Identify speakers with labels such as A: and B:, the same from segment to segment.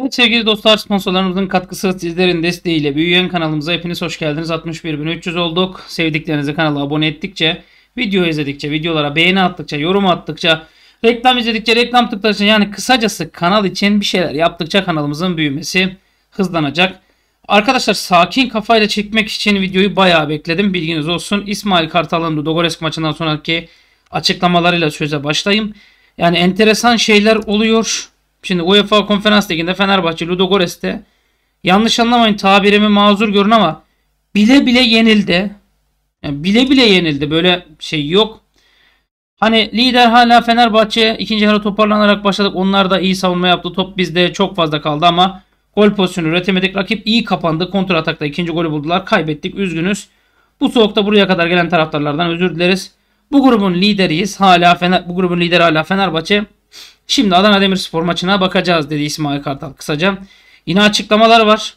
A: Evet sevgili dostlar sponsorlarımızın katkısı sizlerin desteğiyle büyüyen kanalımıza hepiniz hoş geldiniz. 61.300 olduk. Sevdiklerinizi kanala abone ettikçe, video izledikçe, videolara beğeni attıkça, yorum attıkça, reklam izledikçe, reklam tıkladıkça yani kısacası kanal için bir şeyler yaptıkça kanalımızın büyümesi hızlanacak. Arkadaşlar sakin kafayla çekmek için videoyu bayağı bekledim. Bilginiz olsun. İsmail Kartal'ın Dogoresk maçından sonraki açıklamalarıyla söze başlayayım. Yani enteresan şeyler oluyor. Şimdi UEFA Konferans Ligi'nde Fenerbahçe Ludogorets'te yanlış anlamayın tabirimi mazur görün ama bile bile yenildi. Yani bile bile yenildi. Böyle şey yok. Hani lider hala Fenerbahçe. ikinci yarı toparlanarak başladık. Onlar da iyi savunma yaptı. Top bizde çok fazla kaldı ama gol pozisyonu üretemedik. Rakip iyi kapandı. kontrol atakta ikinci golü buldular. Kaybettik. Üzgünüz. Bu soğukta buraya kadar gelen taraftarlardan özür dileriz. Bu grubun lideriyiz. Hala Fener, bu grubun lideri hala Fenerbahçe. Şimdi Adana Demirspor maçına bakacağız dedi İsmail Kartal kısaca. Yine açıklamalar var.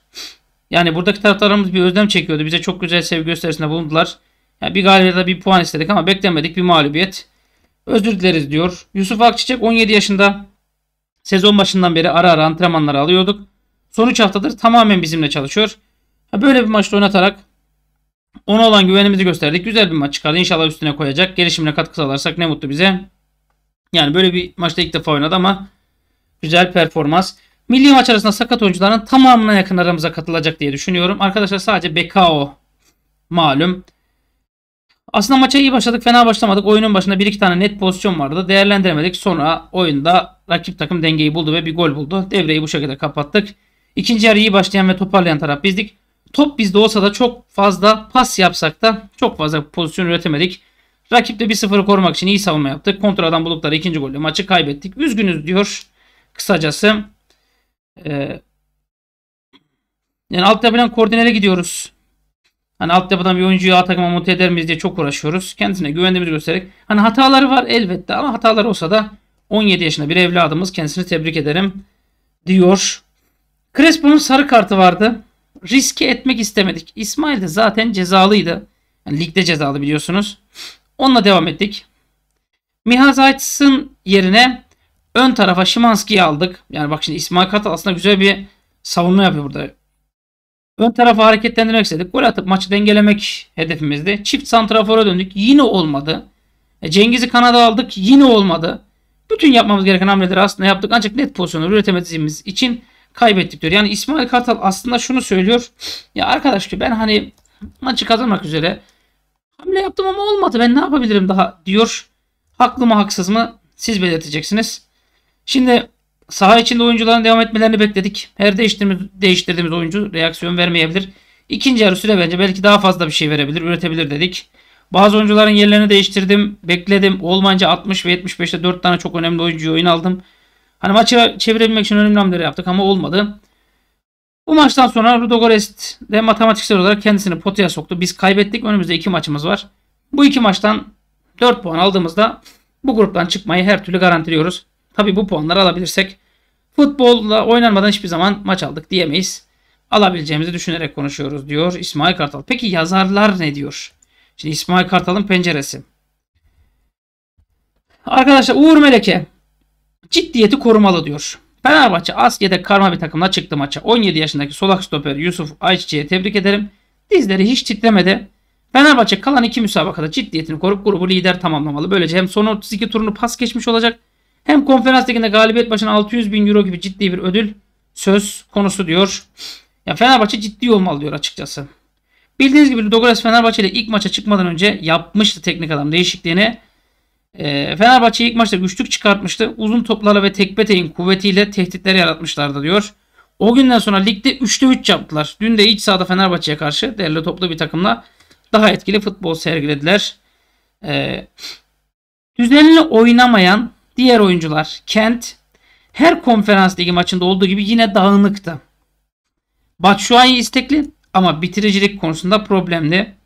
A: Yani buradaki taraftarlarımız bir özlem çekiyordu. Bize çok güzel sevgi gösterisinde bulundular. Yani bir galibiyete bir puan istedik ama beklemedik bir mağlubiyet. Özür dileriz diyor. Yusuf Akçiçek 17 yaşında sezon başından beri ara ara antrenmanları alıyorduk. Son 3 haftadır tamamen bizimle çalışıyor. Böyle bir maçta oynatarak ona olan güvenimizi gösterdik. Güzel bir maç çıkardı. İnşallah üstüne koyacak. Gelişimine katkı sağlarsak ne mutlu bize. Yani böyle bir maçta ilk defa oynadı ama güzel performans. Milli maç arasında sakat oyuncuların tamamına yakın aramıza katılacak diye düşünüyorum. Arkadaşlar sadece Bekao malum. Aslında maça iyi başladık fena başlamadık. Oyunun başında bir iki tane net pozisyon vardı. Değerlendiremedik. Sonra oyunda rakip takım dengeyi buldu ve bir gol buldu. Devreyi bu şekilde kapattık. İkinci yarı iyi başlayan ve toparlayan taraf bizdik. Top bizde olsa da çok fazla pas yapsak da çok fazla pozisyon üretemedik. Rakipte de 1-0'ı korumak için iyi savunma yaptık. Kontradan buldukları ikinci golle maçı kaybettik. Üzgünüz diyor kısacası. Ee, yani altyapıdan koordinele gidiyoruz. Hani altyapıdan bir oyuncuyu A takıma monte eder miyiz diye çok uğraşıyoruz. Kendisine güvendiğimizi göstererek. Hani hataları var elbette ama hataları olsa da 17 yaşında bir evladımız. Kendisini tebrik ederim diyor. Crespo'nun sarı kartı vardı. Riske etmek istemedik. İsmail de zaten cezalıydı. Yani ligde cezalı biliyorsunuz. Onunla devam ettik. Mihazaitis'in yerine ön tarafa Şimanski'yi aldık. Yani bak şimdi İsmail Kartal aslında güzel bir savunma yapıyor burada. Ön tarafa hareketlendirmek istedik. Gol atıp maçı dengelemek hedefimizdi. Çift santrafora döndük. Yine olmadı. E, Cengiz'i kanada aldık. Yine olmadı. Bütün yapmamız gereken hamleleri aslında yaptık. Ancak net pozisyonu üretemediğimiz için kaybettik diyor. Yani İsmail Kartal aslında şunu söylüyor. Ya arkadaş ki ben hani maçı kazanmak üzere Hamle yaptım ama olmadı. Ben ne yapabilirim daha diyor. Haklı mı haksız mı siz belirteceksiniz. Şimdi saha içinde oyuncuların devam etmelerini bekledik. Her değiştirdiğimiz, değiştirdiğimiz oyuncu reaksiyon vermeyebilir. İkinci yarı süre bence belki daha fazla bir şey verebilir, üretebilir dedik. Bazı oyuncuların yerlerini değiştirdim, bekledim. Olmanca 60 ve 75'te 4 tane çok önemli oyuncuyu oyun aldım. Hani maçı çevirebilmek için önemli hamleler yaptık ama olmadı. Bu maçtan sonra Rudogorest de matematiksel olarak kendisini potaya soktu. Biz kaybettik. Önümüzde iki maçımız var. Bu iki maçtan 4 puan aldığımızda bu gruptan çıkmayı her türlü garantiliyoruz. Tabi bu puanları alabilirsek futbolla oynanmadan hiçbir zaman maç aldık diyemeyiz. Alabileceğimizi düşünerek konuşuyoruz diyor İsmail Kartal. Peki yazarlar ne diyor? Şimdi İsmail Kartal'ın penceresi. Arkadaşlar Uğur Meleke ciddiyeti korumalı diyor. Fenerbahçe as karma bir takımla çıktı maça. 17 yaşındaki solak stoper Yusuf Ayçiçi'ye tebrik ederim. Dizleri hiç titremedi. Fenerbahçe kalan iki müsabakada ciddiyetini korup grubu lider tamamlamalı. Böylece hem son 32 turunu pas geçmiş olacak hem konferans liginde galibiyet başına 600 bin euro gibi ciddi bir ödül söz konusu diyor. Ya Fenerbahçe ciddi olmalı diyor açıkçası. Bildiğiniz gibi Douglas Fenerbahçe ile ilk maça çıkmadan önce yapmıştı teknik adam değişikliğini. Ee, Fenerbahçe ilk maçta güçlük çıkartmıştı. Uzun toplarla ve tekbeteyin kuvvetiyle tehditler yaratmışlardı diyor. O günden sonra ligde 3'te 3 yaptılar. Dün de iç sahada Fenerbahçe'ye karşı değerli toplu bir takımla daha etkili futbol sergilediler. E, düzenli oynamayan diğer oyuncular Kent her konferans ligi maçında olduğu gibi yine dağınıktı. Batshuayi istekli ama bitiricilik konusunda problemli.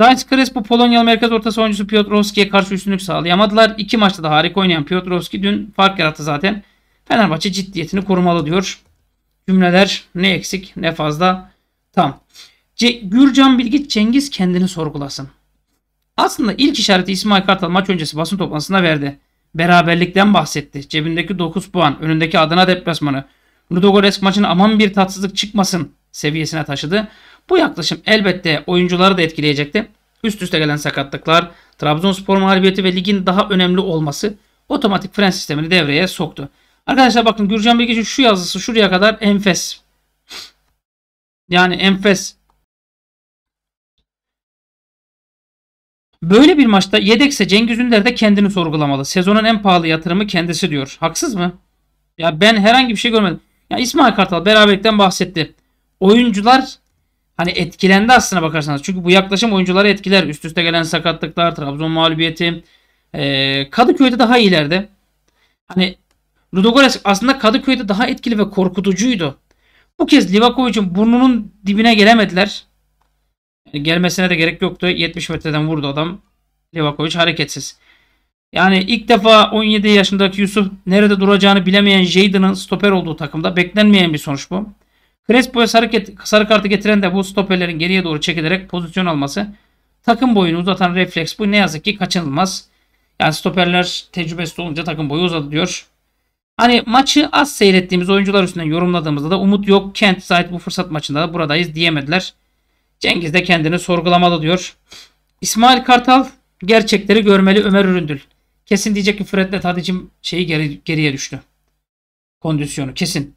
A: Sainz Crespo Polonyalı merkez ortası oyuncusu Piotrowski'ye karşı üstünlük sağlayamadılar. İki maçta da harika oynayan Piotrowski dün fark yarattı zaten. Fenerbahçe ciddiyetini korumalı diyor. Cümleler ne eksik ne fazla tam. C Gürcan Bilgi Cengiz kendini sorgulasın. Aslında ilk işareti İsmail Kartal maç öncesi basın toplantısında verdi. Beraberlikten bahsetti. Cebindeki 9 puan, önündeki Adana deplasmanı. Ludogorets maçını aman bir tatsızlık çıkmasın seviyesine taşıdı. Bu yaklaşım elbette oyuncuları da etkileyecekti. Üst üste gelen sakatlıklar, Trabzonspor mağlubiyeti ve ligin daha önemli olması otomatik fren sistemini devreye soktu. Arkadaşlar bakın Gürcan Bilgeç'in şu yazısı şuraya kadar enfes. Yani enfes. Böyle bir maçta yedekse Cengiz Ünder de kendini sorgulamalı. Sezonun en pahalı yatırımı kendisi diyor. Haksız mı? Ya ben herhangi bir şey görmedim. Ya İsmail Kartal beraberlikten bahsetti. Oyuncular hani etkilendi aslına bakarsanız. Çünkü bu yaklaşım oyuncuları etkiler. Üst üste gelen sakatlıklar, Trabzon mağlubiyeti. E, Kadıköy'de daha iyilerdi. Hani Ludogorets aslında Kadıköy'de daha etkili ve korkutucuydu. Bu kez Livakovic'in burnunun dibine gelemediler. Yani gelmesine de gerek yoktu. 70 metreden vurdu adam. Livakovic hareketsiz. Yani ilk defa 17 yaşındaki Yusuf nerede duracağını bilemeyen Jadon'ın stoper olduğu takımda beklenmeyen bir sonuç bu. Crespo'ya sarı, sarı kartı getiren de bu stoperlerin geriye doğru çekilerek pozisyon alması. Takım boyunu uzatan refleks bu ne yazık ki kaçınılmaz. Yani stoperler tecrübesi olunca takım boyu uzadı diyor. Hani maçı az seyrettiğimiz oyuncular üstünden yorumladığımızda da umut yok. Kent Zahit bu fırsat maçında da buradayız diyemediler. Cengiz de kendini sorgulamalı diyor. İsmail Kartal gerçekleri görmeli Ömer Üründül. Kesin diyecek ki Fred'le Tadic'in şeyi geri, geriye düştü. Kondisyonu kesin.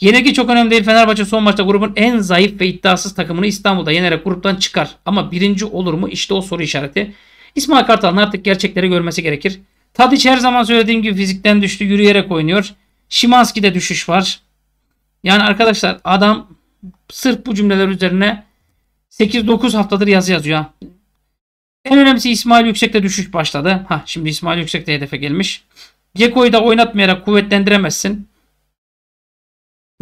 A: Yenilgi çok önemli değil. Fenerbahçe son maçta grubun en zayıf ve iddiasız takımını İstanbul'da yenerek gruptan çıkar. Ama birinci olur mu? İşte o soru işareti. İsmail Kartal'ın artık gerçekleri görmesi gerekir. Tadiç her zaman söylediğim gibi fizikten düştü. Yürüyerek oynuyor. Şimanski'de düşüş var. Yani arkadaşlar adam sırf bu cümleler üzerine 8-9 haftadır yazı yazıyor. En önemlisi İsmail Yüksek'te düşüş başladı. Ha şimdi İsmail Yüksek'te hedefe gelmiş. Geko'yu da oynatmayarak kuvvetlendiremezsin.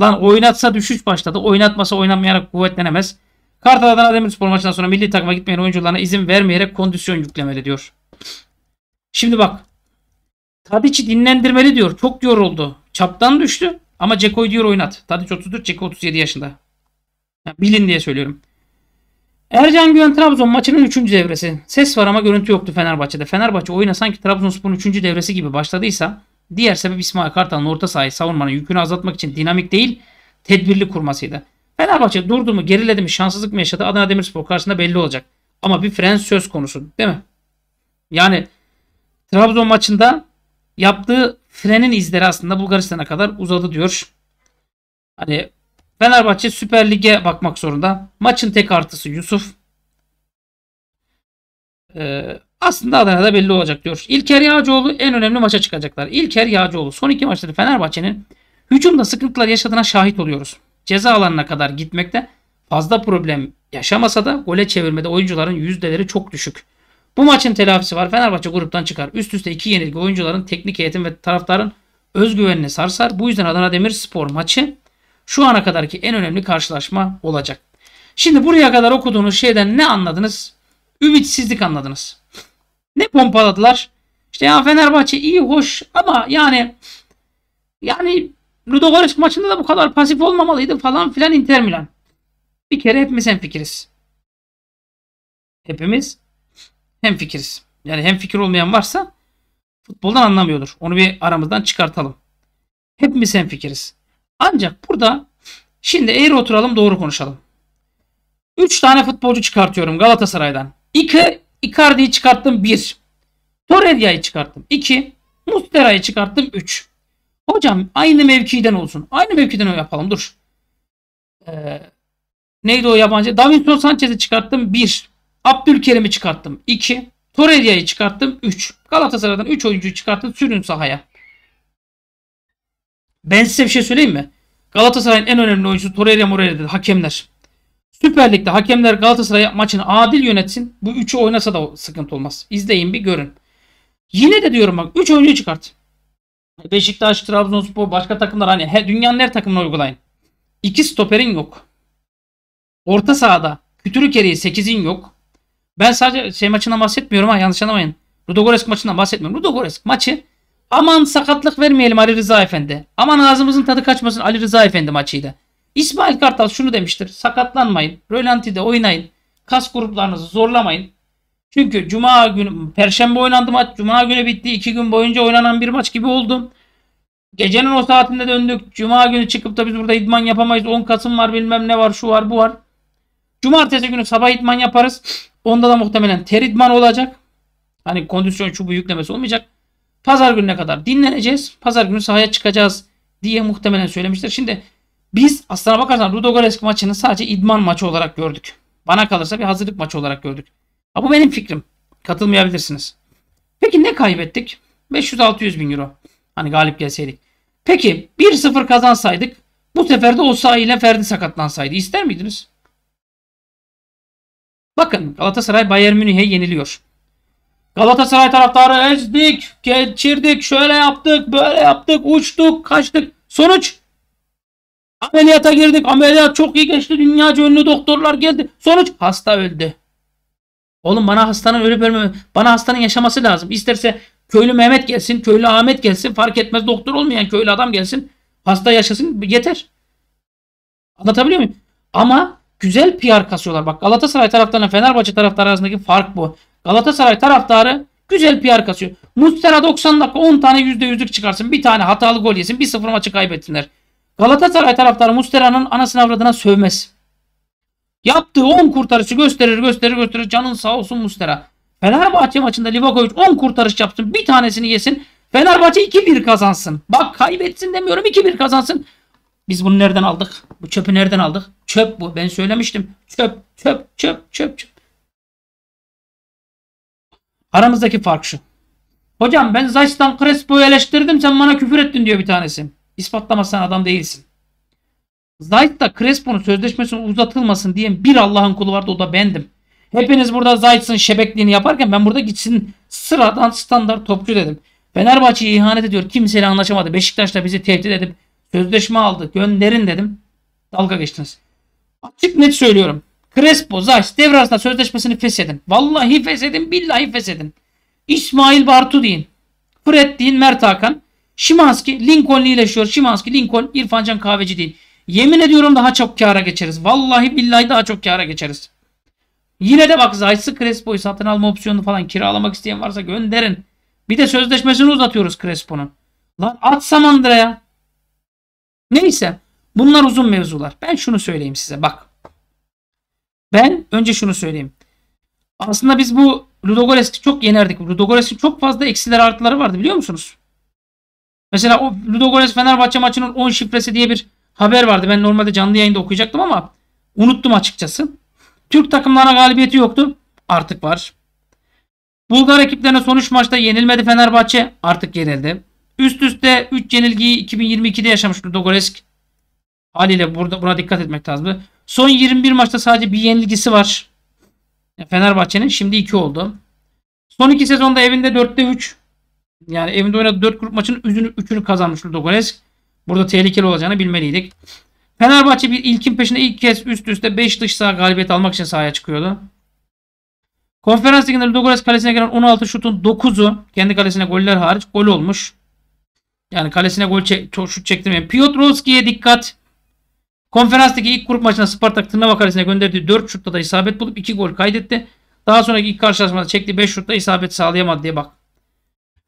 A: Lan oynatsa düşüş başladı. Oynatmasa oynanmayarak kuvvetlenemez. Kartal'dan Adana Demirspor maçından sonra milli takıma gitmeyen oyuncularına izin vermeyerek kondisyon yüklemeli diyor. Şimdi bak. Tadiç'i dinlendirmeli diyor. Çok yoruldu. Çaptan düştü ama Ceko'yu diyor oynat. Tadiç 34, Ceko 37 yaşında. Yani bilin diye söylüyorum. Ercan Güven Trabzon maçının 3. devresi. Ses var ama görüntü yoktu Fenerbahçe'de. Fenerbahçe oyuna sanki Trabzonspor'un 3. devresi gibi başladıysa Diğer sebep İsmail Kartal'ın orta sahayı savunmanın yükünü azaltmak için dinamik değil, tedbirli kurmasıydı. Fenerbahçe durdu mu, geriledi mi, şanssızlık mı yaşadı Adana Demirspor karşısında belli olacak. Ama bir fren söz konusu değil mi? Yani Trabzon maçında yaptığı frenin izleri aslında Bulgaristan'a kadar uzadı diyor. Hani Fenerbahçe Süper Lig'e bakmak zorunda. Maçın tek artısı Yusuf. Ee, aslında Adana'da belli olacak diyor. İlker Yağcıoğlu en önemli maça çıkacaklar. İlker Yağcıoğlu son iki maçta Fenerbahçe'nin hücumda sıkıntılar yaşadığına şahit oluyoruz. Ceza alanına kadar gitmekte fazla problem yaşamasa da gole çevirmede oyuncuların yüzdeleri çok düşük. Bu maçın telafisi var. Fenerbahçe gruptan çıkar. Üst üste iki yenilgi oyuncuların teknik eğitim ve taraftarın özgüvenini sarsar. Bu yüzden Adana Demirspor maçı şu ana kadarki en önemli karşılaşma olacak. Şimdi buraya kadar okuduğunuz şeyden ne anladınız? Ümitsizlik anladınız. Ne pompaladılar? İşte ya Fenerbahçe iyi hoş ama yani yani Ludogorets maçında da bu kadar pasif olmamalıydı falan filan Inter Milan. Bir kere hepimiz hem fikiriz. Hepimiz hem fikiriz. Yani hem fikir olmayan varsa futboldan anlamıyordur. Onu bir aramızdan çıkartalım. Hepimiz hem fikiriz. Ancak burada şimdi eğri oturalım doğru konuşalım. 3 tane futbolcu çıkartıyorum Galatasaray'dan. 2 Icardi'yi çıkarttım 1. Torreira'yı çıkarttım 2. Mustera'yı çıkarttım 3. Hocam aynı mevkiden olsun. Aynı mevkiden o yapalım dur. Ee, neydi o yabancı? Davinson Sanchez'i çıkarttım 1. Abdülkerim'i çıkarttım 2. Torreira'yı çıkarttım 3. Galatasaray'dan 3 oyuncuyu çıkarttım sürün sahaya. Ben size bir şey söyleyeyim mi? Galatasaray'ın en önemli oyuncusu Torreira Moreira'dır. Hakemler. Süper Lig'de hakemler Galatasaray maçını adil yönetsin. Bu üçü oynasa da sıkıntı olmaz. İzleyin bir görün. Yine de diyorum bak 3 oyuncu çıkart. Beşiktaş, Trabzonspor, başka takımlar hani he, dünyanın her takımına uygulayın. 2 stoperin yok. Orta sahada kütürü keriye 8'in yok. Ben sadece şey maçından bahsetmiyorum ha yanlış anlamayın. Ludogorets maçından bahsetmiyorum. Ludogorets maçı aman sakatlık vermeyelim Ali Rıza Efendi. Aman ağzımızın tadı kaçmasın Ali Rıza Efendi maçıydı. İsmail Kartal şunu demiştir. Sakatlanmayın. Rölanti'de oynayın. Kas gruplarınızı zorlamayın. Çünkü cuma günü perşembe oynandı maç. Cuma günü bitti. iki gün boyunca oynanan bir maç gibi oldum Gecenin o saatinde döndük. Cuma günü çıkıp da biz burada idman yapamayız. 10 Kasım var bilmem ne var şu var bu var. Cumartesi günü sabah idman yaparız. Onda da muhtemelen ter idman olacak. Hani kondisyon çubuğu yüklemesi olmayacak. Pazar gününe kadar dinleneceğiz. Pazar günü sahaya çıkacağız diye muhtemelen söylemiştir. Şimdi biz aslına bakarsan Ludogorets maçını sadece idman maçı olarak gördük. Bana kalırsa bir hazırlık maçı olarak gördük. Ha, bu benim fikrim. Katılmayabilirsiniz. Peki ne kaybettik? 500-600 bin euro. Hani galip gelseydik. Peki 1-0 kazansaydık bu sefer de Osayi ile Ferdi sakatlansaydı ister miydiniz? Bakın Galatasaray Bayern Münih'e yeniliyor. Galatasaray taraftarı ezdik, geçirdik, şöyle yaptık, böyle yaptık, uçtuk, kaçtık. Sonuç ameliyata girdik. Ameliyat çok iyi geçti. Dünyaca ünlü doktorlar geldi. Sonuç hasta öldü. Oğlum bana hastanın ölüp ölmeme bana hastanın yaşaması lazım. İsterse köylü Mehmet gelsin, köylü Ahmet gelsin fark etmez doktor olmayan köylü adam gelsin. Hasta yaşasın yeter. Anlatabiliyor muyum? Ama güzel PR kasıyorlar. Bak Galatasaray taraftarına, Fenerbahçe taraftarı arasındaki fark bu. Galatasaray taraftarı güzel PR kasıyor. Mustera 90 dakika 10 tane %100'lük çıkarsın. Bir tane hatalı gol yesin. Bir sıfır maçı kaybetsinler. Galatasaray taraftarı Mustera'nın anasını avradına sövmez. Yaptığı 10 kurtarışı gösterir gösterir gösterir. Canın sağ olsun Mustera. Fenerbahçe maçında Livakovic 10 kurtarış yapsın. Bir tanesini yesin. Fenerbahçe 2-1 kazansın. Bak kaybetsin demiyorum 2-1 kazansın. Biz bunu nereden aldık? Bu çöpü nereden aldık? Çöp bu. Ben söylemiştim. Çöp, çöp, çöp, çöp, çöp. Aramızdaki fark şu. Hocam ben Zayt'tan Crespo'yu eleştirdim sen bana küfür ettin diyor bir tanesi. İspatlamazsan adam değilsin. Zayt da Crespo'nun sözleşmesinin uzatılmasın diyen bir Allah'ın kulu vardı o da bendim. Hepiniz burada Zayt'sın şebekliğini yaparken ben burada gitsin sıradan standart topçu dedim. Fenerbahçe'ye ihanet ediyor. Kimseyle anlaşamadı. Beşiktaş da bizi tehdit edip sözleşme aldı. Gönderin dedim. Dalga geçtiniz. Açık net söylüyorum. Crespo, Zayt devre arasında sözleşmesini feshedin. Vallahi feshedin. Billahi feshedin. İsmail Bartu deyin. Fred deyin. Mert Hakan. Şimanski Lincoln'li iyileşiyor. Şimanski, Lincoln, İrfancan Kahveci deyin. Yemin ediyorum daha çok kâra geçeriz. Vallahi billahi daha çok kâra geçeriz. Yine de bak Zayt'sı Crespo'yu satın alma opsiyonu falan kiralamak isteyen varsa gönderin. Bir de sözleşmesini uzatıyoruz Crespo'nun. Lan at Samandıra'ya. Neyse. Bunlar uzun mevzular. Ben şunu söyleyeyim size bak. Ben önce şunu söyleyeyim. Aslında biz bu Ludogorets'i çok yenerdik. Ludogorets'in çok fazla eksileri artıları vardı biliyor musunuz? Mesela o Ludogorets Fenerbahçe maçının 10 şifresi diye bir haber vardı. Ben normalde canlı yayında okuyacaktım ama unuttum açıkçası. Türk takımlarına galibiyeti yoktu. Artık var. Bulgar ekiplerine sonuç maçta yenilmedi Fenerbahçe. Artık yenildi. Üst üste 3 yenilgiyi 2022'de yaşamış Ludogoresk. Haliyle burada, buna dikkat etmek lazım. Son 21 maçta sadece bir yenilgisi var. Fenerbahçe'nin şimdi 2 oldu. Son 2 sezonda evinde 4'te 3. Yani evinde oynadığı 4 grup maçın 3'ünü kazanmış Ludogoresk. Burada tehlikeli olacağını bilmeliydik. Fenerbahçe bir ilkin peşinde ilk kez üst üste 5 dış saha galibiyet almak için sahaya çıkıyordu. Konferans liginde Ludogorets kalesine gelen 16 şutun 9'u kendi kalesine goller hariç gol olmuş. Yani kalesine gol çek, şut çektirmeyen. Piotrowski'ye dikkat. Konferanstaki ilk grup maçına Spartak Tırnava kalesine gönderdiği 4 şutta da isabet bulup 2 gol kaydetti. Daha sonraki ilk karşılaşmada çektiği 5 şutta isabet sağlayamadı diye bak.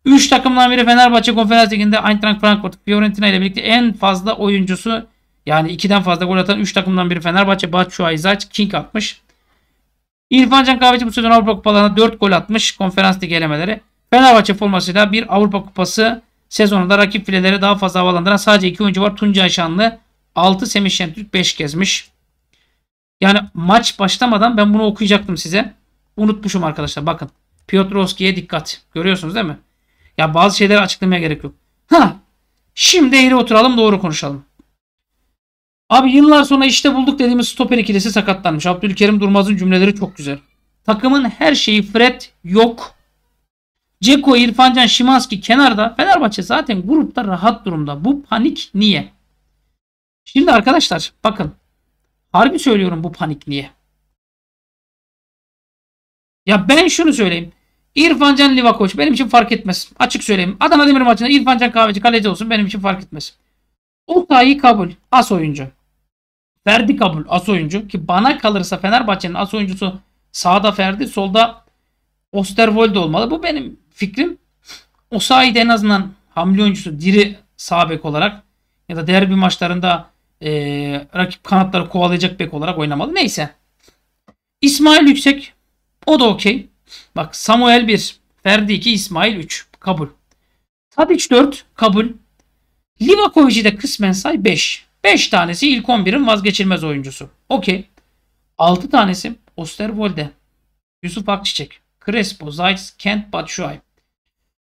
A: 3 takımdan biri Fenerbahçe Konferans Ligi'nde Eintracht Frankfurt Fiorentina ile birlikte en fazla oyuncusu yani 2'den fazla gol atan 3 takımdan biri Fenerbahçe Batshuayi Zayt King atmış. İrfan Can Kahveci bu sezon Avrupa Kupalarına 4 gol atmış konferans ligi elemeleri. Fenerbahçe formasıyla bir Avrupa Kupası sezonunda rakip fileleri daha fazla havalandıran sadece 2 oyuncu var. Tuncay Şanlı 6 Semih Şentürk 5 gezmiş. Yani maç başlamadan ben bunu okuyacaktım size. Unutmuşum arkadaşlar bakın. Piotrowski'ye dikkat. Görüyorsunuz değil mi? Ya bazı şeyleri açıklamaya gerek yok. Ha. Şimdi eğri oturalım doğru konuşalım. Abi yıllar sonra işte bulduk dediğimiz stoper ikilisi sakatlanmış. Abdülkerim Durmaz'ın cümleleri çok güzel. Takımın her şeyi Fred yok. Ceko, İrfancan, Şimanski kenarda. Fenerbahçe zaten grupta rahat durumda. Bu panik niye? Şimdi arkadaşlar bakın. Harbi söylüyorum bu panik niye? Ya ben şunu söyleyeyim. İrfan Can Livakoviç benim için fark etmez. Açık söyleyeyim. Adana Demir maçında İrfan Can Kahveci kaleci olsun benim için fark etmez. Otayi kabul. As oyuncu. Ferdi kabul. As oyuncu. Ki bana kalırsa Fenerbahçe'nin as oyuncusu sağda Ferdi solda Osterwold olmalı. Bu benim fikrim. o Osayi en azından hamle oyuncusu diri sağ bek olarak ya da derbi maçlarında e, rakip kanatları kovalayacak bek olarak oynamalı. Neyse. İsmail Yüksek o da okey. Bak Samuel 1, Ferdi 2, İsmail 3. Kabul. Tadiç 4. Kabul. Livakovic'i de kısmen say 5. 5 tanesi ilk 11'in vazgeçilmez oyuncusu. Okey. 6 tanesi Osterwolde, Yusuf Akçiçek, Crespo, Zayt, Kent, Batshuayi.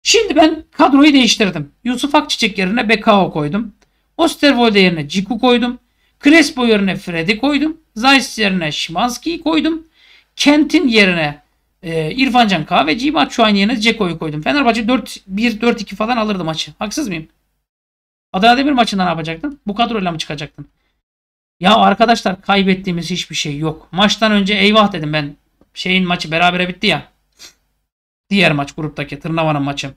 A: Şimdi ben kadroyu değiştirdim. Yusuf Akçiçek yerine Bekao koydum. Osterwolde yerine Ciku koydum. Crespo yerine Fred'i koydum. Zayt yerine Şimanski'yi koydum. Kent'in yerine e, İrfan Can Kahveci'yi Batshuayi'nin yerine Ceko'yu koydum. Fenerbahçe 4-1-4-2 falan alırdı maçı. Haksız mıyım? Adana Demir maçında ne yapacaktın? Bu kadroyla mı çıkacaktın? Ya arkadaşlar kaybettiğimiz hiçbir şey yok. Maçtan önce eyvah dedim ben. Şeyin maçı berabere bitti ya. Diğer maç gruptaki Tırnava'nın maçı.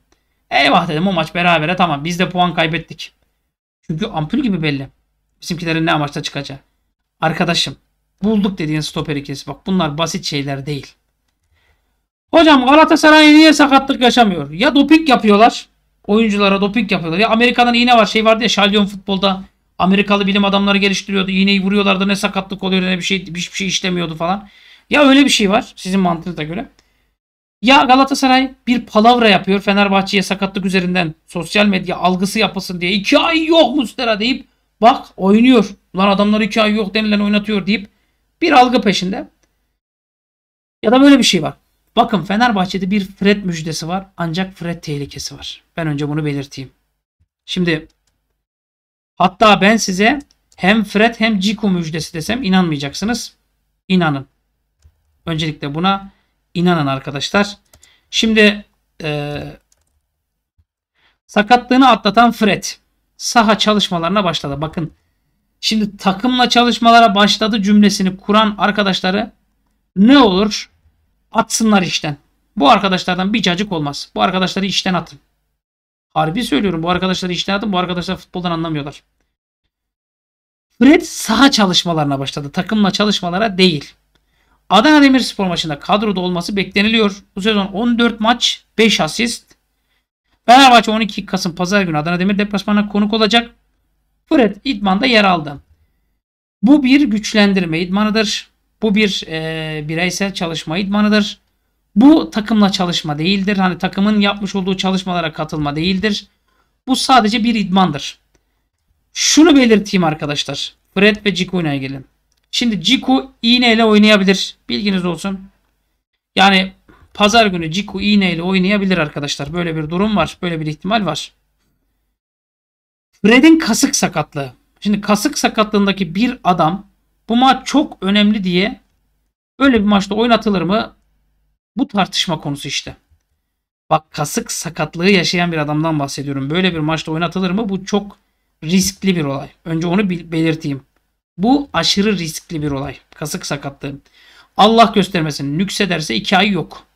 A: Eyvah dedim o maç berabere tamam biz de puan kaybettik. Çünkü ampul gibi belli. Bizimkilerin ne amaçla çıkacağı. Arkadaşım bulduk dediğin stoper ikilisi. Bak bunlar basit şeyler değil. Hocam Galatasaray niye sakatlık yaşamıyor? Ya doping yapıyorlar. Oyunculara doping yapıyorlar. Ya Amerika'dan iğne var. Şey vardı ya şalyon futbolda. Amerikalı bilim adamları geliştiriyordu. İğneyi vuruyorlardı. Ne sakatlık oluyor ne bir şey hiçbir şey işlemiyordu falan. Ya öyle bir şey var sizin mantığınıza göre. Ya Galatasaray bir palavra yapıyor Fenerbahçe'ye sakatlık üzerinden sosyal medya algısı yapasın diye. iki ay yok Mustera deyip bak oynuyor. Lan adamlar iki ay yok denilen oynatıyor deyip bir algı peşinde. Ya da böyle bir şey var. Bakın Fenerbahçe'de bir Fred müjdesi var ancak Fred tehlikesi var. Ben önce bunu belirteyim. Şimdi hatta ben size hem Fred hem Ciku müjdesi desem inanmayacaksınız. İnanın. Öncelikle buna inanın arkadaşlar. Şimdi e, sakatlığını atlatan Fred saha çalışmalarına başladı. Bakın şimdi takımla çalışmalara başladı cümlesini kuran arkadaşları ne olur Atsınlar işten. Bu arkadaşlardan bir cacık olmaz. Bu arkadaşları işten atın. Harbi söylüyorum bu arkadaşları işten atın. Bu arkadaşlar futboldan anlamıyorlar. Fred saha çalışmalarına başladı. Takımla çalışmalara değil. Adana Demirspor maçında kadroda olması bekleniliyor. Bu sezon 14 maç 5 asist. Fenerbahçe 12 Kasım Pazar günü Adana Demir deplasmanına konuk olacak. Fred idmanda yer aldı. Bu bir güçlendirme idmanıdır. Bu bir e, bireysel çalışma idmanıdır. Bu takımla çalışma değildir. Hani takımın yapmış olduğu çalışmalara katılma değildir. Bu sadece bir idmandır. Şunu belirteyim arkadaşlar. Fred ve Cikun'a gelin. Şimdi Ciku iğneyle oynayabilir. Bilginiz olsun. Yani pazar günü Ciku iğneyle oynayabilir arkadaşlar. Böyle bir durum var. Böyle bir ihtimal var. Fred'in kasık sakatlığı. Şimdi kasık sakatlığındaki bir adam bu maç çok önemli diye öyle bir maçta oynatılır mı? Bu tartışma konusu işte. Bak kasık sakatlığı yaşayan bir adamdan bahsediyorum. Böyle bir maçta oynatılır mı? Bu çok riskli bir olay. Önce onu belirteyim. Bu aşırı riskli bir olay. Kasık sakatlığı. Allah göstermesin. ederse iki ay yok.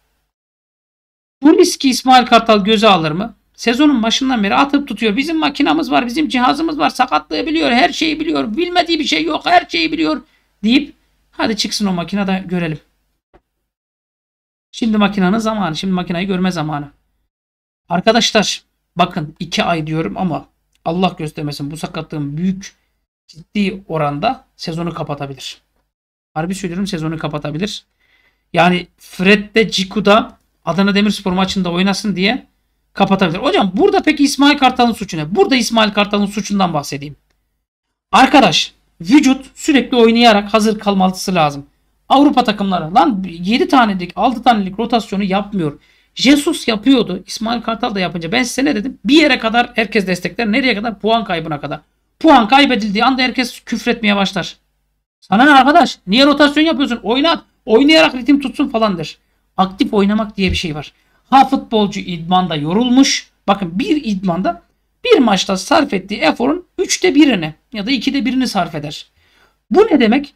A: Bu riski İsmail Kartal göze alır mı? Sezonun başından beri atıp tutuyor. Bizim makinamız var, bizim cihazımız var. Sakatlığı biliyor, her şeyi biliyor. Bilmediği bir şey yok, her şeyi biliyor deyip hadi çıksın o makinada görelim. Şimdi makinanın zamanı. Şimdi makinayı görme zamanı. Arkadaşlar bakın 2 ay diyorum ama Allah göstermesin bu sakatlığın büyük ciddi oranda sezonu kapatabilir. Harbi söylüyorum sezonu kapatabilir. Yani Fred de Ciku da Adana Demirspor maçında oynasın diye kapatabilir. Hocam burada peki İsmail Kartal'ın suçu ne? Burada İsmail Kartal'ın suçundan bahsedeyim. Arkadaş vücut sürekli oynayarak hazır kalmalısı lazım. Avrupa takımları lan 7 tanelik 6 tanelik rotasyonu yapmıyor. Jesus yapıyordu. İsmail Kartal da yapınca ben size ne dedim? Bir yere kadar herkes destekler. Nereye kadar? Puan kaybına kadar. Puan kaybedildiği anda herkes küfretmeye başlar. Sana ne arkadaş? Niye rotasyon yapıyorsun? Oynat. Oynayarak ritim tutsun falan der. Aktif oynamak diye bir şey var. Ha futbolcu idmanda yorulmuş. Bakın bir idmanda bir maçta sarf ettiği eforun 3'te 1'ini ya da 2'de 1'ini sarf eder. Bu ne demek?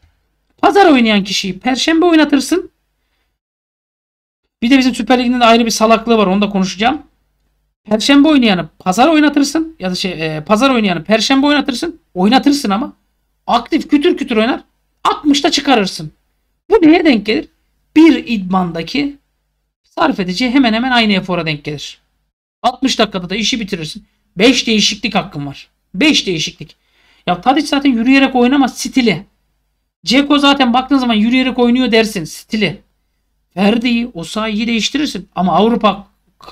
A: Pazar oynayan kişiyi perşembe oynatırsın. Bir de bizim Süper Lig'in ayrı bir salaklığı var. Onu da konuşacağım. Perşembe oynayanı pazar oynatırsın ya da şey e, pazar oynayanı perşembe oynatırsın. Oynatırsın ama aktif kütür kütür oynar. 60'ta çıkarırsın. Bu neye denk gelir? Bir idmandaki sarf edeceği hemen hemen aynı efora denk gelir. 60 dakikada da işi bitirirsin. 5 değişiklik hakkın var. 5 değişiklik. Ya Tadic zaten yürüyerek oynamaz stili. Ceko zaten baktığın zaman yürüyerek oynuyor dersin stili. Ferdi'yi, Osayi'yi değiştirirsin. Ama Avrupa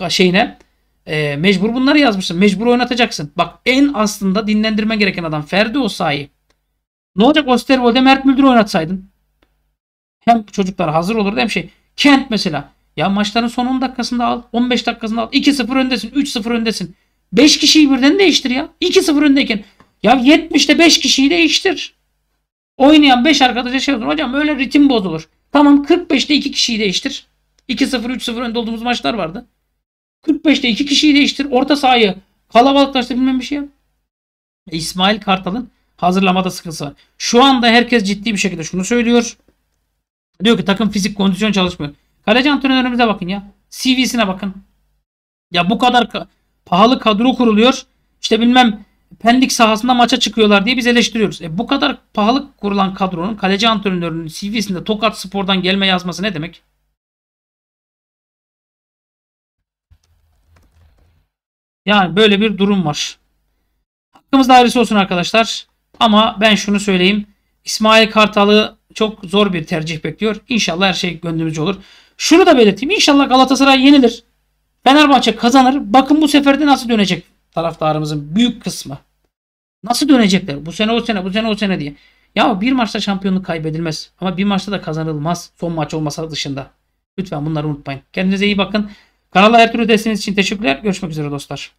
A: şeyine e, mecbur bunları yazmışsın. Mecbur oynatacaksın. Bak en aslında dinlendirme gereken adam Ferdi Osayi. Ne olacak Osterwold'e Mert Müldür oynatsaydın? Hem çocuklar hazır olurdu hem şey. Kent mesela. Ya maçların son 10 dakikasında al. 15 dakikasında al. 2-0 öndesin. 3-0 öndesin. 5 kişiyi birden değiştir ya. 2-0 öndeyken. Ya 70'te 5 kişiyi değiştir. Oynayan 5 arkadaşa şey olur. Hocam öyle ritim bozulur. Tamam 45'te 2 kişiyi değiştir. 2-0 3-0 önde olduğumuz maçlar vardı. 45'te 2 kişiyi değiştir. Orta sahayı kalabalıklaştır bilmem bir şey yap. E, İsmail Kartal'ın hazırlamada sıkıntısı var. Şu anda herkes ciddi bir şekilde şunu söylüyor. Diyor ki takım fizik kondisyon çalışmıyor. Kaleci antrenörümüze bakın ya. CV'sine bakın. Ya bu kadar ka pahalı kadro kuruluyor. İşte bilmem Pendik sahasında maça çıkıyorlar diye biz eleştiriyoruz. E bu kadar pahalı kurulan kadronun kaleci antrenörünün CV'sinde Tokat Spor'dan gelme yazması ne demek? Yani böyle bir durum var. Hakkımız dairesi olsun arkadaşlar. Ama ben şunu söyleyeyim. İsmail Kartal'ı çok zor bir tercih bekliyor. İnşallah her şey gönlümüzce olur. Şunu da belirteyim. İnşallah Galatasaray yenilir. Fenerbahçe kazanır. Bakın bu sefer de nasıl dönecek taraftarımızın büyük kısmı. Nasıl dönecekler? Bu sene o sene, bu sene o sene diye. Ya bir maçta şampiyonluk kaybedilmez. Ama bir maçta da kazanılmaz. Son maç olmasa dışında. Lütfen bunları unutmayın. Kendinize iyi bakın. Kanala her türlü desteğiniz için teşekkürler. Görüşmek üzere dostlar.